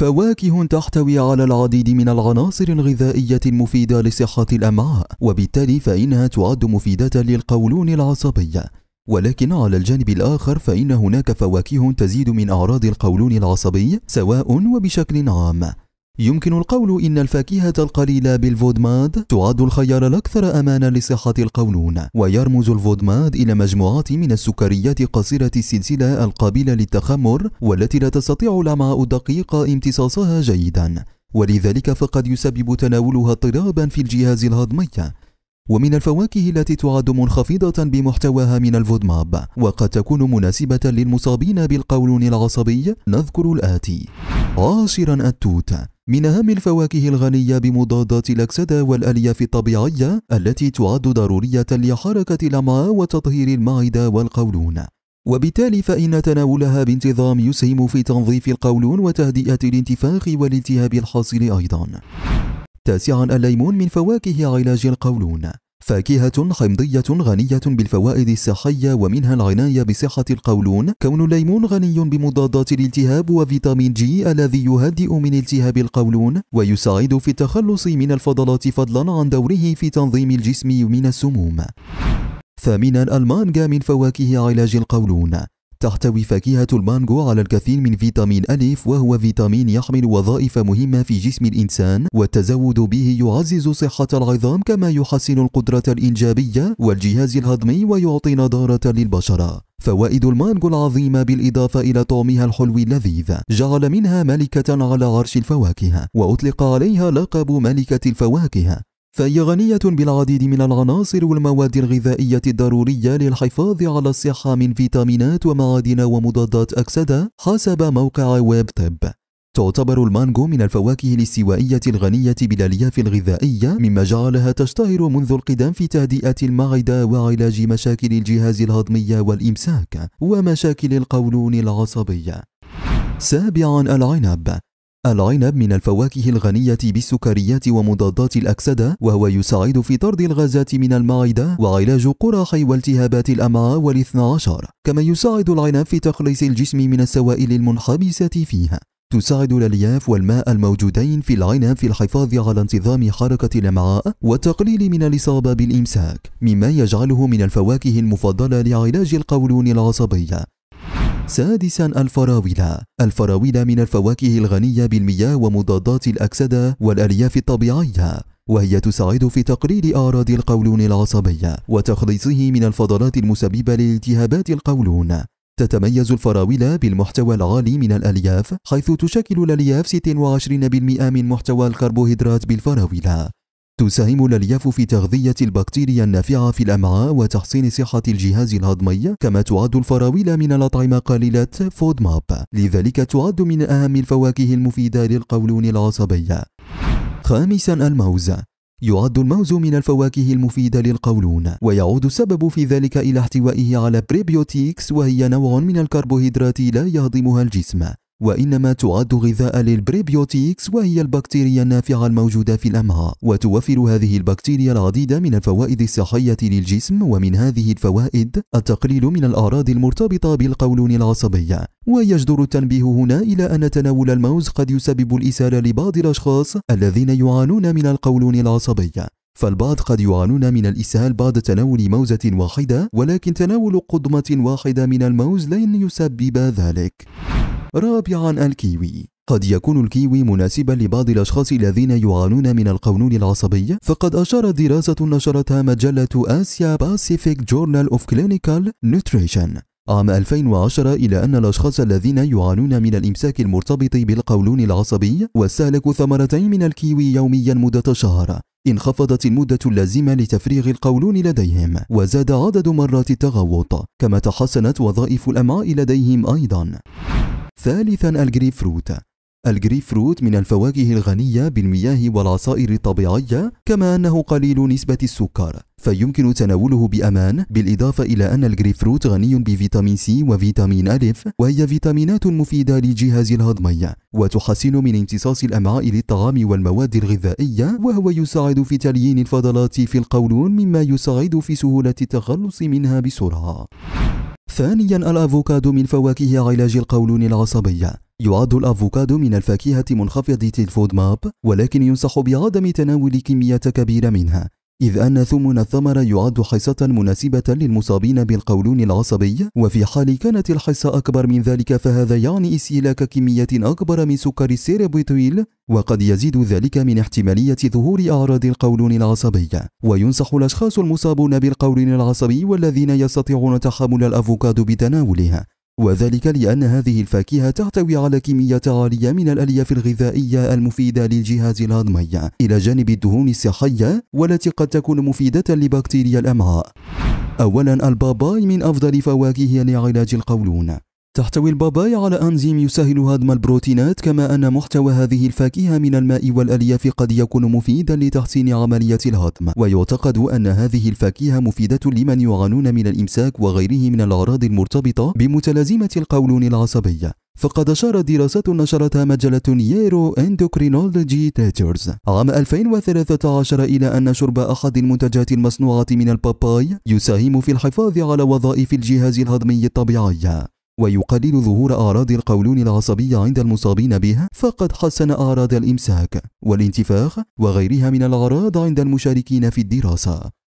فواكه تحتوي على العديد من العناصر الغذائية المفيدة لصحة الأمعاء وبالتالي فإنها تعد مفيدة للقولون العصبي ولكن على الجانب الآخر فإن هناك فواكه تزيد من أعراض القولون العصبي سواء وبشكل عام يمكن القول إن الفاكهة القليلة بالفودماد تعد الخيار الأكثر أمانا لصحة القولون ويرمز الفودماد إلى مجموعات من السكريات قصيرة السلسلة القابلة للتخمر والتي لا تستطيع الأمعاء الدقيقة امتصاصها جيدا ولذلك فقد يسبب تناولها اضطرابا في الجهاز الهضمي ومن الفواكه التي تعد منخفضة بمحتواها من الفودماب وقد تكون مناسبة للمصابين بالقولون العصبي نذكر الآتي عاشرا التوت من أهم الفواكه الغنية بمضادات الأكسدة والألياف الطبيعية التي تعد ضرورية لحركة الأمعاء وتطهير المعدة والقولون وبالتالي فإن تناولها بانتظام يسهم في تنظيف القولون وتهدئة الانتفاخ والالتهاب الحاصل أيضا تاسعا الليمون من فواكه علاج القولون فاكهة حمضية غنية بالفوائد الصحية ومنها العناية بصحة القولون كون الليمون غني بمضادات الالتهاب وفيتامين جي الذي يهدئ من التهاب القولون ويساعد في التخلص من الفضلات فضلا عن دوره في تنظيم الجسم من السموم ثامنا المانجا من فواكه علاج القولون تحتوي فاكهة المانجو على الكثير من فيتامين ألف وهو فيتامين يحمل وظائف مهمة في جسم الإنسان والتزود به يعزز صحة العظام كما يحسن القدرة الإنجابية والجهاز الهضمي ويعطي نضارة للبشرة فوائد المانجو العظيمة بالإضافة إلى طعمها الحلو اللذيذ جعل منها ملكة على عرش الفواكه وأطلق عليها لقب ملكة الفواكه فهي غنية بالعديد من العناصر والمواد الغذائية الضرورية للحفاظ على الصحة من فيتامينات ومعادن ومضادات أكسدة حسب موقع ويب طب تعتبر المانجو من الفواكه الاستوائية الغنية بالألياف الغذائية مما جعلها تشتهر منذ القدم في تهدئة المعدة وعلاج مشاكل الجهاز الهضمي والإمساك ومشاكل القولون العصبية سابعا العنب العنب من الفواكه الغنية بالسكريات ومضادات الأكسدة وهو يساعد في طرد الغازات من المعدة وعلاج قراح والتهابات الأمعاء والاثنى عشر كما يساعد العنب في تخليص الجسم من السوائل المنحبسة فيها تساعد الألياف والماء الموجودين في العنب في الحفاظ على انتظام حركة الأمعاء والتقليل من الإصابة بالإمساك مما يجعله من الفواكه المفضلة لعلاج القولون العصبية سادسا الفراولة الفراولة من الفواكه الغنية بالمياه ومضادات الأكسدة والألياف الطبيعية وهي تساعد في تقليل أعراض القولون العصبي وتخليصه من الفضلات المسببة لالتهابات القولون تتميز الفراولة بالمحتوى العالي من الألياف حيث تشكل الألياف 26% من محتوى الكربوهيدرات بالفراولة تساهم الألياف في تغذية البكتيريا النافعة في الأمعاء وتحسين صحة الجهاز الهضمي كما تعد الفراولة من الأطعمة قليلة فودماب لذلك تعد من أهم الفواكه المفيدة للقولون العصبي خامسا الموز يعد الموز من الفواكه المفيدة للقولون ويعود السبب في ذلك إلى احتوائه على بريبيوتيكس وهي نوع من الكربوهيدرات لا يهضمها الجسم وإنما تعد غذاء للبريبيوتيكس وهي البكتيريا النافعة الموجودة في الأمعاء وتوفر هذه البكتيريا العديد من الفوائد الصحية للجسم ومن هذه الفوائد التقليل من الأعراض المرتبطة بالقولون العصبي ويجدر التنبيه هنا إلى أن تناول الموز قد يسبب الإسهال لبعض الأشخاص الذين يعانون من القولون العصبي فالبعض قد يعانون من الإسهال بعد تناول موزة واحدة ولكن تناول قضمة واحدة من الموز لن يسبب ذلك رابعا الكيوي قد يكون الكيوي مناسبا لبعض الأشخاص الذين يعانون من القولون العصبي فقد أشارت دراسة نشرتها مجلة آسيا باسيفيك جورنال أوف كلينيكال نوتريشن عام 2010 إلى أن الأشخاص الذين يعانون من الإمساك المرتبط بالقولون العصبي واستهلكوا ثمرتين من الكيوي يوميا مدة شهر انخفضت المدة اللازمة لتفريغ القولون لديهم وزاد عدد مرات التغوط كما تحسنت وظائف الأمعاء لديهم أيضا ثالثا فروت الجريفروت فروت من الفواكه الغنية بالمياه والعصائر الطبيعية كما أنه قليل نسبة السكر فيمكن تناوله بأمان بالإضافة إلى أن فروت غني بفيتامين سي وفيتامين ألف وهي فيتامينات مفيدة للجهاز الهضمي وتحسن من امتصاص الأمعاء للطعام والمواد الغذائية وهو يساعد في تليين الفضلات في القولون مما يساعد في سهولة التخلص منها بسرعة ثانيا الأفوكادو من فواكه علاج القولون العصبي يعد الأفوكادو من الفاكهة منخفضة الفودماب ولكن ينصح بعدم تناول كميات كبيرة منها إذ أن ثمن الثمرة يعد حصة مناسبة للمصابين بالقولون العصبي وفي حال كانت الحصة أكبر من ذلك فهذا يعني استهلاك كمية أكبر من سكر السيربيتويل وقد يزيد ذلك من احتمالية ظهور أعراض القولون العصبي وينصح الأشخاص المصابون بالقولون العصبي والذين يستطيعون تحمل الأفوكادو بتناوله وذلك لأن هذه الفاكهة تحتوي على كميات عالية من الألياف الغذائية المفيدة للجهاز الهضمي إلى جانب الدهون الصحية والتي قد تكون مفيدة لبكتيريا الأمعاء أولا الباباي من أفضل فواكه لعلاج القولون تحتوي البابايا على أنزيم يسهل هضم البروتينات كما أن محتوى هذه الفاكهة من الماء والألياف قد يكون مفيدا لتحسين عملية الهضم ويعتقد أن هذه الفاكهة مفيدة لمن يعانون من الإمساك وغيره من الأعراض المرتبطة بمتلازمة القولون العصبية فقد أشارت دراسة نشرتها مجلة ييرو اندوكرينولوجي تيتشرز عام 2013 إلى أن شرب أحد المنتجات المصنوعة من الباباي يساهم في الحفاظ على وظائف الجهاز الهضمي الطبيعي ويقلل ظهور أعراض القولون العصبية عند المصابين بها فقد حسن أعراض الإمساك والانتفاخ وغيرها من الأعراض عند المشاركين في الدراسة